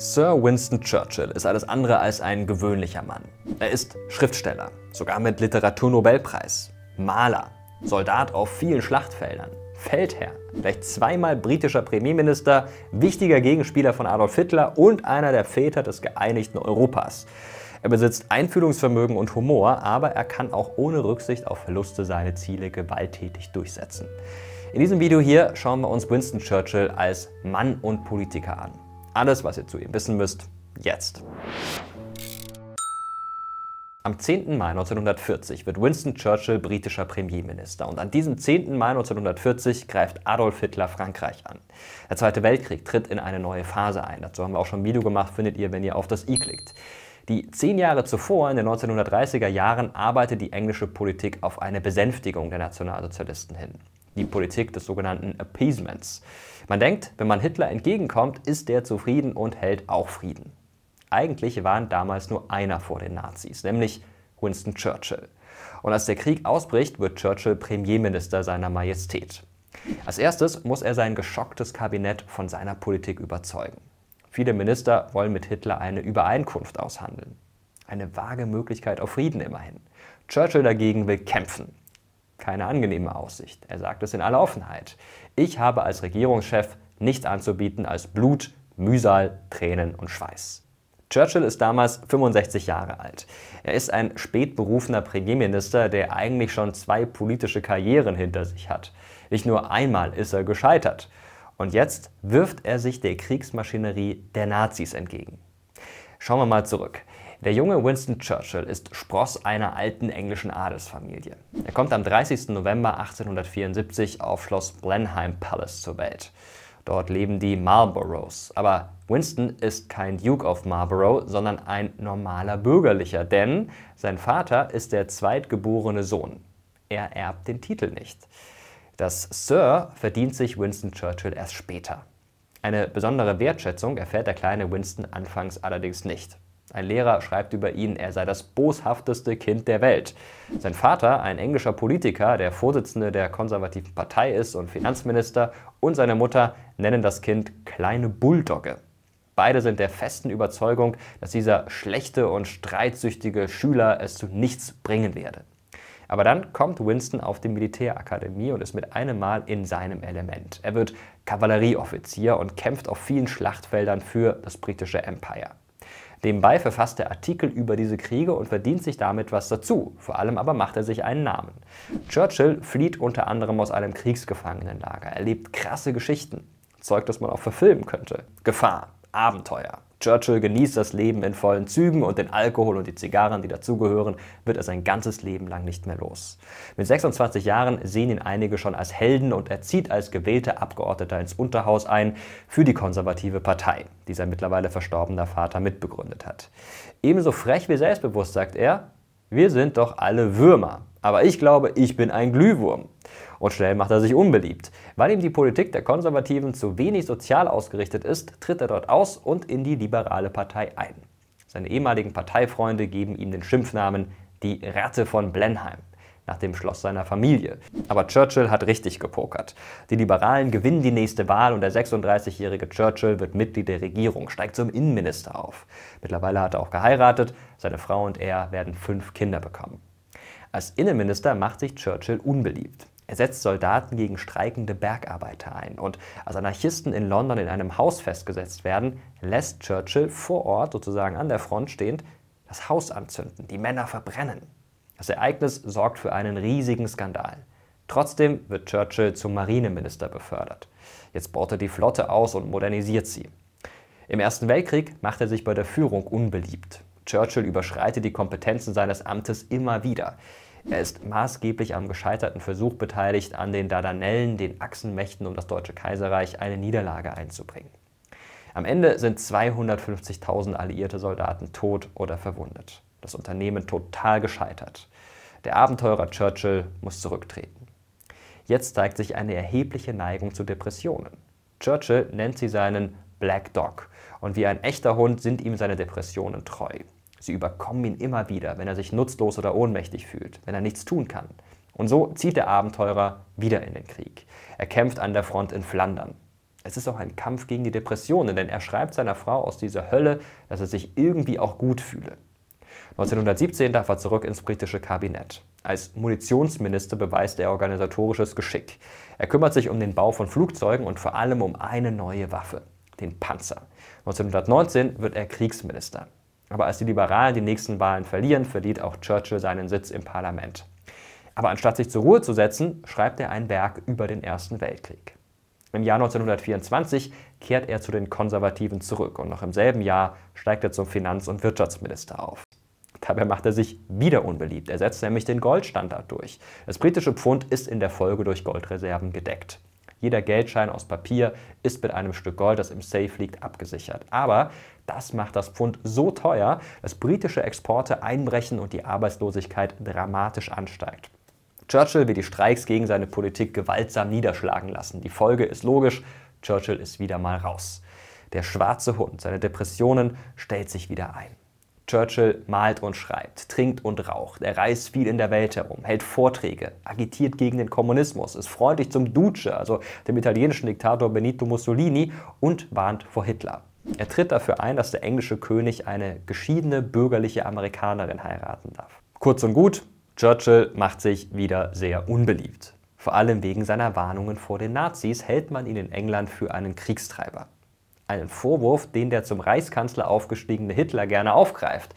Sir Winston Churchill ist alles andere als ein gewöhnlicher Mann. Er ist Schriftsteller, sogar mit Literaturnobelpreis, Maler, Soldat auf vielen Schlachtfeldern, Feldherr, gleich zweimal britischer Premierminister, wichtiger Gegenspieler von Adolf Hitler und einer der Väter des geeinigten Europas. Er besitzt Einfühlungsvermögen und Humor, aber er kann auch ohne Rücksicht auf Verluste seine Ziele gewalttätig durchsetzen. In diesem Video hier schauen wir uns Winston Churchill als Mann und Politiker an. Alles, was ihr zu ihm wissen müsst, jetzt. Am 10. Mai 1940 wird Winston Churchill britischer Premierminister und an diesem 10. Mai 1940 greift Adolf Hitler Frankreich an. Der Zweite Weltkrieg tritt in eine neue Phase ein. Dazu haben wir auch schon ein Video gemacht, findet ihr, wenn ihr auf das i klickt. Die zehn Jahre zuvor, in den 1930er Jahren, arbeitet die englische Politik auf eine Besänftigung der Nationalsozialisten hin die Politik des sogenannten Appeasements. Man denkt, wenn man Hitler entgegenkommt, ist der zufrieden und hält auch Frieden. Eigentlich waren damals nur einer vor den Nazis, nämlich Winston Churchill. Und als der Krieg ausbricht, wird Churchill Premierminister seiner Majestät. Als erstes muss er sein geschocktes Kabinett von seiner Politik überzeugen. Viele Minister wollen mit Hitler eine Übereinkunft aushandeln. Eine vage Möglichkeit auf Frieden immerhin. Churchill dagegen will kämpfen keine angenehme Aussicht. Er sagt es in aller Offenheit. Ich habe als Regierungschef nichts anzubieten als Blut, Mühsal, Tränen und Schweiß. Churchill ist damals 65 Jahre alt. Er ist ein spätberufener Premierminister, der eigentlich schon zwei politische Karrieren hinter sich hat. Nicht nur einmal ist er gescheitert. Und jetzt wirft er sich der Kriegsmaschinerie der Nazis entgegen. Schauen wir mal zurück. Der junge Winston Churchill ist Spross einer alten englischen Adelsfamilie. Er kommt am 30. November 1874 auf Schloss Blenheim Palace zur Welt. Dort leben die Marlboroughs. Aber Winston ist kein Duke of Marlborough, sondern ein normaler Bürgerlicher, denn sein Vater ist der zweitgeborene Sohn. Er erbt den Titel nicht. Das Sir verdient sich Winston Churchill erst später. Eine besondere Wertschätzung erfährt der kleine Winston anfangs allerdings nicht. Ein Lehrer schreibt über ihn, er sei das boshafteste Kind der Welt. Sein Vater, ein englischer Politiker, der Vorsitzende der konservativen Partei ist und Finanzminister, und seine Mutter nennen das Kind kleine Bulldogge. Beide sind der festen Überzeugung, dass dieser schlechte und streitsüchtige Schüler es zu nichts bringen werde. Aber dann kommt Winston auf die Militärakademie und ist mit einem Mal in seinem Element. Er wird Kavallerieoffizier und kämpft auf vielen Schlachtfeldern für das britische Empire. Nebenbei verfasst er Artikel über diese Kriege und verdient sich damit was dazu. Vor allem aber macht er sich einen Namen. Churchill flieht unter anderem aus einem Kriegsgefangenenlager, erlebt krasse Geschichten. Zeug, das man auch verfilmen könnte. Gefahr, Abenteuer. Churchill genießt das Leben in vollen Zügen und den Alkohol und die Zigarren, die dazugehören, wird er sein ganzes Leben lang nicht mehr los. Mit 26 Jahren sehen ihn einige schon als Helden und er zieht als gewählter Abgeordneter ins Unterhaus ein für die konservative Partei, die sein mittlerweile verstorbener Vater mitbegründet hat. Ebenso frech wie selbstbewusst sagt er, wir sind doch alle Würmer, aber ich glaube, ich bin ein Glühwurm und schnell macht er sich unbeliebt. Weil ihm die Politik der Konservativen zu wenig sozial ausgerichtet ist, tritt er dort aus und in die liberale Partei ein. Seine ehemaligen Parteifreunde geben ihm den Schimpfnamen die Ratte von Blenheim nach dem Schloss seiner Familie. Aber Churchill hat richtig gepokert. Die Liberalen gewinnen die nächste Wahl und der 36-jährige Churchill wird Mitglied der Regierung, steigt zum Innenminister auf. Mittlerweile hat er auch geheiratet, seine Frau und er werden fünf Kinder bekommen. Als Innenminister macht sich Churchill unbeliebt. Er setzt Soldaten gegen streikende Bergarbeiter ein. Und als Anarchisten in London in einem Haus festgesetzt werden, lässt Churchill vor Ort, sozusagen an der Front stehend, das Haus anzünden, die Männer verbrennen. Das Ereignis sorgt für einen riesigen Skandal. Trotzdem wird Churchill zum Marineminister befördert. Jetzt baut er die Flotte aus und modernisiert sie. Im Ersten Weltkrieg macht er sich bei der Führung unbeliebt. Churchill überschreitet die Kompetenzen seines Amtes immer wieder. Er ist maßgeblich am gescheiterten Versuch beteiligt, an den Dardanellen, den Achsenmächten um das Deutsche Kaiserreich eine Niederlage einzubringen. Am Ende sind 250.000 alliierte Soldaten tot oder verwundet. Das Unternehmen total gescheitert. Der Abenteurer Churchill muss zurücktreten. Jetzt zeigt sich eine erhebliche Neigung zu Depressionen. Churchill nennt sie seinen Black Dog und wie ein echter Hund sind ihm seine Depressionen treu. Sie überkommen ihn immer wieder, wenn er sich nutzlos oder ohnmächtig fühlt, wenn er nichts tun kann. Und so zieht der Abenteurer wieder in den Krieg. Er kämpft an der Front in Flandern. Es ist auch ein Kampf gegen die Depressionen, denn er schreibt seiner Frau aus dieser Hölle, dass er sich irgendwie auch gut fühle. 1917 darf er zurück ins britische Kabinett. Als Munitionsminister beweist er organisatorisches Geschick. Er kümmert sich um den Bau von Flugzeugen und vor allem um eine neue Waffe, den Panzer. 1919 wird er Kriegsminister. Aber als die Liberalen die nächsten Wahlen verlieren, verliert auch Churchill seinen Sitz im Parlament. Aber anstatt sich zur Ruhe zu setzen, schreibt er ein Werk über den Ersten Weltkrieg. Im Jahr 1924 kehrt er zu den Konservativen zurück und noch im selben Jahr steigt er zum Finanz- und Wirtschaftsminister auf. Dabei macht er sich wieder unbeliebt. Er setzt nämlich den Goldstandard durch. Das britische Pfund ist in der Folge durch Goldreserven gedeckt. Jeder Geldschein aus Papier ist mit einem Stück Gold, das im Safe liegt, abgesichert. Aber das macht das Pfund so teuer, dass britische Exporte einbrechen und die Arbeitslosigkeit dramatisch ansteigt. Churchill will die Streiks gegen seine Politik gewaltsam niederschlagen lassen. Die Folge ist logisch, Churchill ist wieder mal raus. Der schwarze Hund, seine Depressionen, stellt sich wieder ein. Churchill malt und schreibt, trinkt und raucht, er reist viel in der Welt herum, hält Vorträge, agitiert gegen den Kommunismus, ist freundlich zum Duce, also dem italienischen Diktator Benito Mussolini, und warnt vor Hitler. Er tritt dafür ein, dass der englische König eine geschiedene bürgerliche Amerikanerin heiraten darf. Kurz und gut, Churchill macht sich wieder sehr unbeliebt. Vor allem wegen seiner Warnungen vor den Nazis hält man ihn in England für einen Kriegstreiber. Ein Vorwurf, den der zum Reichskanzler aufgestiegene Hitler gerne aufgreift.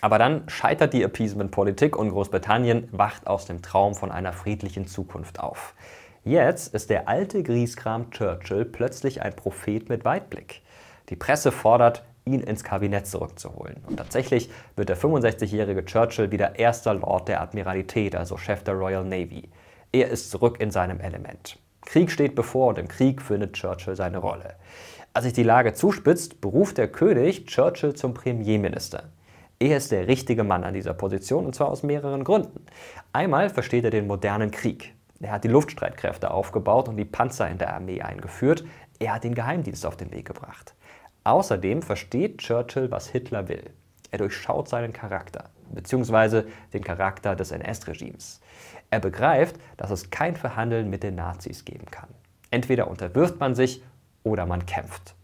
Aber dann scheitert die Appeasement-Politik und Großbritannien wacht aus dem Traum von einer friedlichen Zukunft auf. Jetzt ist der alte Grieskram Churchill plötzlich ein Prophet mit Weitblick. Die Presse fordert, ihn ins Kabinett zurückzuholen. Und tatsächlich wird der 65-jährige Churchill wieder erster Lord der Admiralität, also Chef der Royal Navy. Er ist zurück in seinem Element. Krieg steht bevor und im Krieg findet Churchill seine Rolle. Als sich die Lage zuspitzt, beruft der König Churchill zum Premierminister. Er ist der richtige Mann an dieser Position und zwar aus mehreren Gründen. Einmal versteht er den modernen Krieg. Er hat die Luftstreitkräfte aufgebaut und die Panzer in der Armee eingeführt. Er hat den Geheimdienst auf den Weg gebracht. Außerdem versteht Churchill, was Hitler will. Er durchschaut seinen Charakter, beziehungsweise den Charakter des NS-Regimes. Er begreift, dass es kein Verhandeln mit den Nazis geben kann. Entweder unterwirft man sich oder man kämpft.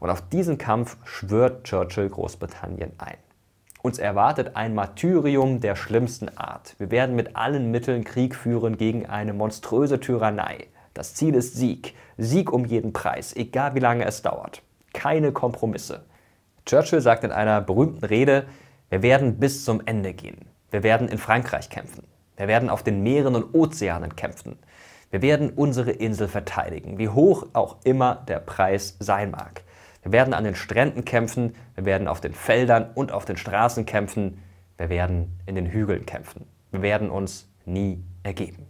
Und auf diesen Kampf schwört Churchill Großbritannien ein. Uns erwartet ein Martyrium der schlimmsten Art. Wir werden mit allen Mitteln Krieg führen gegen eine monströse Tyrannei. Das Ziel ist Sieg. Sieg um jeden Preis, egal wie lange es dauert. Keine Kompromisse. Churchill sagt in einer berühmten Rede, wir werden bis zum Ende gehen. Wir werden in Frankreich kämpfen. Wir werden auf den Meeren und Ozeanen kämpfen. Wir werden unsere Insel verteidigen, wie hoch auch immer der Preis sein mag. Wir werden an den Stränden kämpfen, wir werden auf den Feldern und auf den Straßen kämpfen, wir werden in den Hügeln kämpfen. Wir werden uns nie ergeben.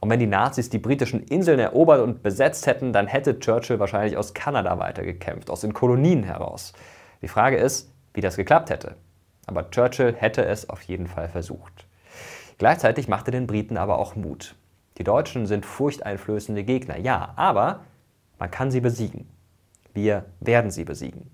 Und wenn die Nazis die britischen Inseln erobert und besetzt hätten, dann hätte Churchill wahrscheinlich aus Kanada weitergekämpft, aus den Kolonien heraus. Die Frage ist, wie das geklappt hätte. Aber Churchill hätte es auf jeden Fall versucht. Gleichzeitig machte den Briten aber auch Mut. Die Deutschen sind furchteinflößende Gegner, ja, aber man kann sie besiegen. Wir werden sie besiegen.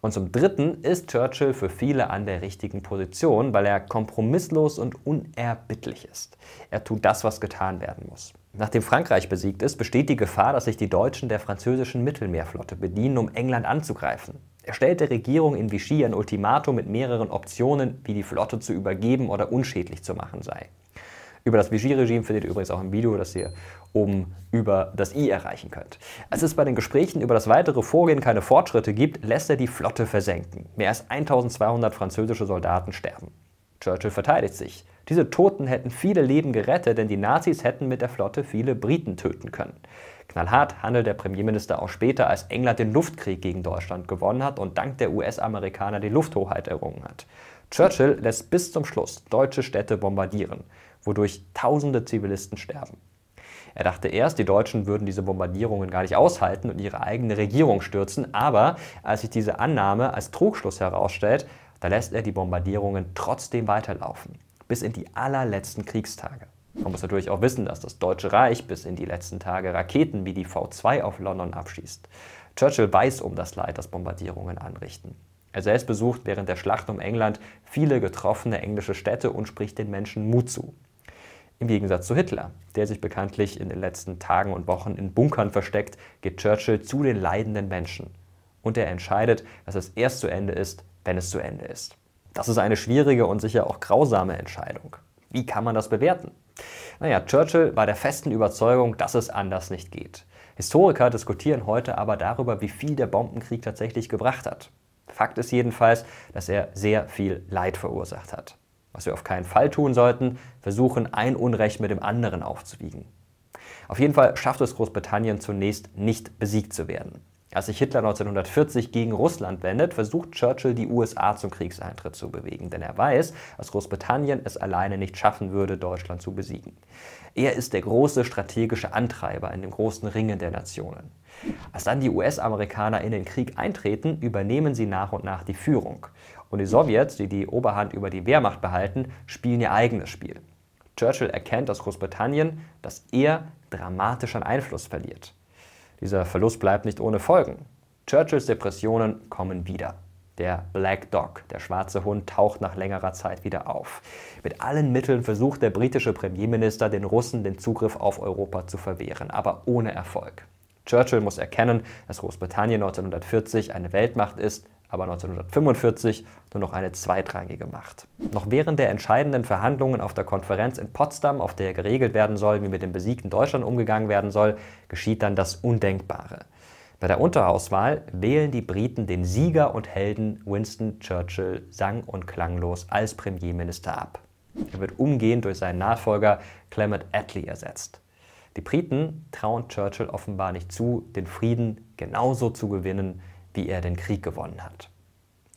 Und zum Dritten ist Churchill für viele an der richtigen Position, weil er kompromisslos und unerbittlich ist. Er tut das, was getan werden muss. Nachdem Frankreich besiegt ist, besteht die Gefahr, dass sich die Deutschen der französischen Mittelmeerflotte bedienen, um England anzugreifen. Er stellt der Regierung in Vichy ein Ultimatum mit mehreren Optionen, wie die Flotte zu übergeben oder unschädlich zu machen sei. Über das vigier regime findet ihr übrigens auch ein Video, das ihr oben über das I erreichen könnt. Als es bei den Gesprächen über das weitere Vorgehen keine Fortschritte gibt, lässt er die Flotte versenken. Mehr als 1200 französische Soldaten sterben. Churchill verteidigt sich. Diese Toten hätten viele Leben gerettet, denn die Nazis hätten mit der Flotte viele Briten töten können. Knallhart handelt der Premierminister auch später, als England den Luftkrieg gegen Deutschland gewonnen hat und dank der US-Amerikaner die Lufthoheit errungen hat. Churchill lässt bis zum Schluss deutsche Städte bombardieren wodurch tausende Zivilisten sterben. Er dachte erst, die Deutschen würden diese Bombardierungen gar nicht aushalten und ihre eigene Regierung stürzen, aber als sich diese Annahme als Trugschluss herausstellt, da lässt er die Bombardierungen trotzdem weiterlaufen, bis in die allerletzten Kriegstage. Man muss natürlich auch wissen, dass das Deutsche Reich bis in die letzten Tage Raketen wie die V2 auf London abschießt. Churchill weiß um das Leid, das Bombardierungen anrichten. Er selbst besucht während der Schlacht um England viele getroffene englische Städte und spricht den Menschen Mut zu. Im Gegensatz zu Hitler, der sich bekanntlich in den letzten Tagen und Wochen in Bunkern versteckt, geht Churchill zu den leidenden Menschen. Und er entscheidet, dass es erst zu Ende ist, wenn es zu Ende ist. Das ist eine schwierige und sicher auch grausame Entscheidung. Wie kann man das bewerten? Naja, Churchill war der festen Überzeugung, dass es anders nicht geht. Historiker diskutieren heute aber darüber, wie viel der Bombenkrieg tatsächlich gebracht hat. Fakt ist jedenfalls, dass er sehr viel Leid verursacht hat was wir auf keinen Fall tun sollten, versuchen, ein Unrecht mit dem anderen aufzuwiegen. Auf jeden Fall schafft es Großbritannien zunächst nicht besiegt zu werden. Als sich Hitler 1940 gegen Russland wendet, versucht Churchill die USA zum Kriegseintritt zu bewegen, denn er weiß, dass Großbritannien es alleine nicht schaffen würde, Deutschland zu besiegen. Er ist der große strategische Antreiber in dem großen Ringen der Nationen. Als dann die US-Amerikaner in den Krieg eintreten, übernehmen sie nach und nach die Führung. Und die Sowjets, die die Oberhand über die Wehrmacht behalten, spielen ihr eigenes Spiel. Churchill erkennt aus Großbritannien, dass er dramatisch an Einfluss verliert. Dieser Verlust bleibt nicht ohne Folgen. Churchills Depressionen kommen wieder. Der Black Dog, der schwarze Hund, taucht nach längerer Zeit wieder auf. Mit allen Mitteln versucht der britische Premierminister, den Russen den Zugriff auf Europa zu verwehren, aber ohne Erfolg. Churchill muss erkennen, dass Großbritannien 1940 eine Weltmacht ist, aber 1945 nur noch eine zweitrangige Macht. Noch während der entscheidenden Verhandlungen auf der Konferenz in Potsdam, auf der geregelt werden soll, wie mit dem besiegten Deutschland umgegangen werden soll, geschieht dann das Undenkbare. Bei der Unterhauswahl wählen die Briten den Sieger und Helden Winston Churchill sang- und klanglos als Premierminister ab. Er wird umgehend durch seinen Nachfolger Clement Attlee ersetzt. Die Briten trauen Churchill offenbar nicht zu, den Frieden genauso zu gewinnen, wie er den Krieg gewonnen hat.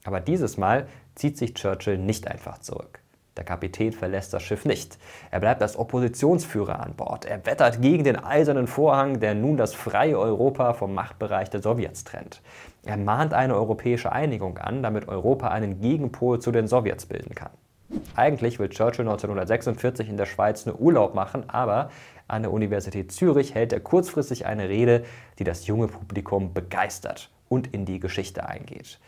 Aber dieses Mal zieht sich Churchill nicht einfach zurück. Der Kapitän verlässt das Schiff nicht. Er bleibt als Oppositionsführer an Bord. Er wettert gegen den eisernen Vorhang, der nun das freie Europa vom Machtbereich der Sowjets trennt. Er mahnt eine europäische Einigung an, damit Europa einen Gegenpol zu den Sowjets bilden kann. Eigentlich will Churchill 1946 in der Schweiz nur Urlaub machen, aber an der Universität Zürich hält er kurzfristig eine Rede, die das junge Publikum begeistert und in die Geschichte eingeht.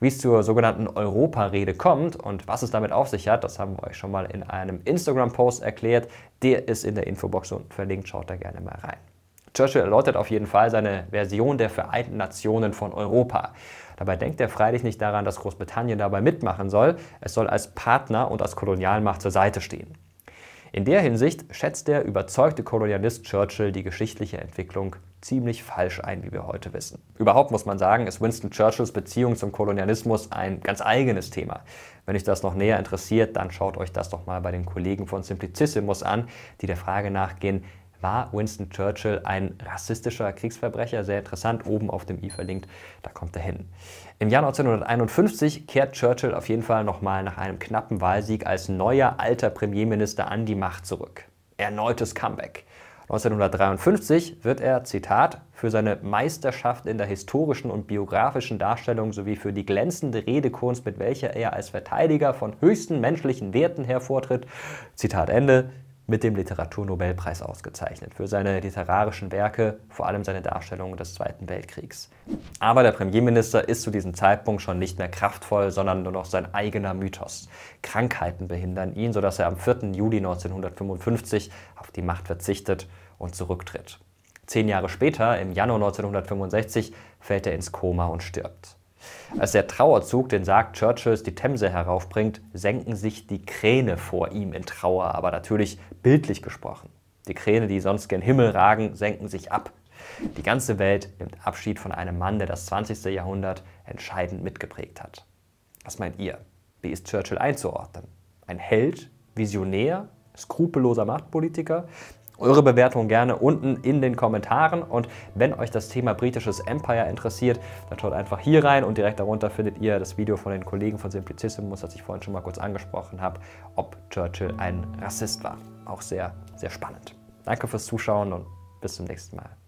Wie es zur sogenannten Europa-Rede kommt und was es damit auf sich hat, das haben wir euch schon mal in einem Instagram-Post erklärt. Der ist in der Infobox unten verlinkt, schaut da gerne mal rein. Churchill erläutert auf jeden Fall seine Version der Vereinten Nationen von Europa. Dabei denkt er freilich nicht daran, dass Großbritannien dabei mitmachen soll. Es soll als Partner und als Kolonialmacht zur Seite stehen. In der Hinsicht schätzt der überzeugte Kolonialist Churchill die geschichtliche Entwicklung ziemlich falsch ein, wie wir heute wissen. Überhaupt muss man sagen, ist Winston Churchills Beziehung zum Kolonialismus ein ganz eigenes Thema. Wenn euch das noch näher interessiert, dann schaut euch das doch mal bei den Kollegen von Simplicissimus an, die der Frage nachgehen, war Winston Churchill ein rassistischer Kriegsverbrecher? Sehr interessant, oben auf dem i verlinkt, da kommt er hin. Im Jahr 1951 kehrt Churchill auf jeden Fall nochmal nach einem knappen Wahlsieg als neuer alter Premierminister an die Macht zurück. Erneutes Comeback. 1953 wird er, Zitat, für seine Meisterschaft in der historischen und biografischen Darstellung sowie für die glänzende Redekunst, mit welcher er als Verteidiger von höchsten menschlichen Werten hervortritt, Zitat Ende, mit dem Literaturnobelpreis ausgezeichnet für seine literarischen Werke, vor allem seine Darstellungen des Zweiten Weltkriegs. Aber der Premierminister ist zu diesem Zeitpunkt schon nicht mehr kraftvoll, sondern nur noch sein eigener Mythos. Krankheiten behindern ihn, sodass er am 4. Juli 1955 auf die Macht verzichtet und zurücktritt. Zehn Jahre später, im Januar 1965, fällt er ins Koma und stirbt. Als der Trauerzug den Sarg Churchills die Themse heraufbringt, senken sich die Kräne vor ihm in Trauer, aber natürlich bildlich gesprochen. Die Kräne, die sonst gen Himmel ragen, senken sich ab. Die ganze Welt nimmt Abschied von einem Mann, der das 20. Jahrhundert entscheidend mitgeprägt hat. Was meint ihr? Wie ist Churchill einzuordnen? Ein Held, Visionär, skrupelloser Machtpolitiker, eure Bewertung gerne unten in den Kommentaren und wenn euch das Thema britisches Empire interessiert, dann schaut einfach hier rein und direkt darunter findet ihr das Video von den Kollegen von Simplicissimus, das ich vorhin schon mal kurz angesprochen habe, ob Churchill ein Rassist war. Auch sehr, sehr spannend. Danke fürs Zuschauen und bis zum nächsten Mal.